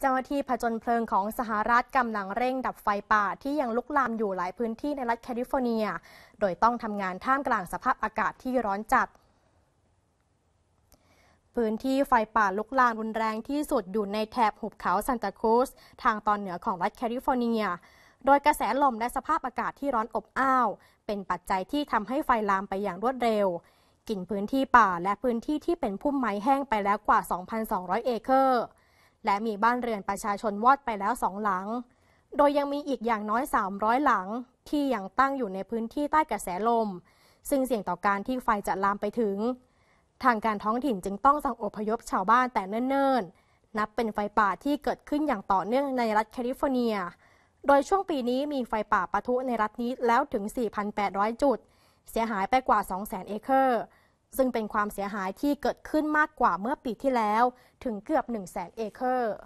เจ้าหน้าที่ผจญเพลิงของสหรัฐกำลังเร่งดับไฟป่า ที่ยังลุกลามอยู่หลายพื้นที่ในรัฐแคลิฟอร์เนีย โดยต้องทำงานท่ามกลางสภาพอากาศที่ร้อนจัด พื้นที่ไฟป่าลุกลามรุนแรงที่สุดอยู่ในแถบหุบเขาซันตาครูสทางตอนเหนือของรัฐแคลิฟอร์เนีย โดยกระแสลมและสภาพอากาศที่ร้อนอบอ้าว เป็นปัจจัยที่ทำให้ไฟลามไปอย่างรวดเร็ว กินพื้นที่ป่าและพื้นที่ที่เป็นพุ่มไม้แห้งไปแล้วกว่า 2,200 เอเคอร์และมีบ้านเรือนประชาชนวอดไปแล้วสองหลัง โดยยังมีอีกอย่างน้อย 300 หลังที่ยังตั้งอยู่ในพื้นที่ใต้กระแสลม ซึ่งเสี่ยงต่อการที่ไฟจะลามไปถึง ทางการท้องถิ่นจึงต้องสั่งอพยพชาวบ้านแต่เนิ่นๆนับเป็นไฟป่าที่เกิดขึ้นอย่างต่อเนื่องในรัฐแคลิฟอร์เนีย โดยช่วงปีนี้มีไฟป่าปะทุในรัฐนี้แล้วถึง 4,800 จุด เสียหายไปกว่า200,000เอเคอร์ซึ่งเป็นความเสียหายที่เกิดขึ้นมากกว่าเมื่อปีที่แล้ว ถึงเกือบ1 0 0 0 0นเอเคอร์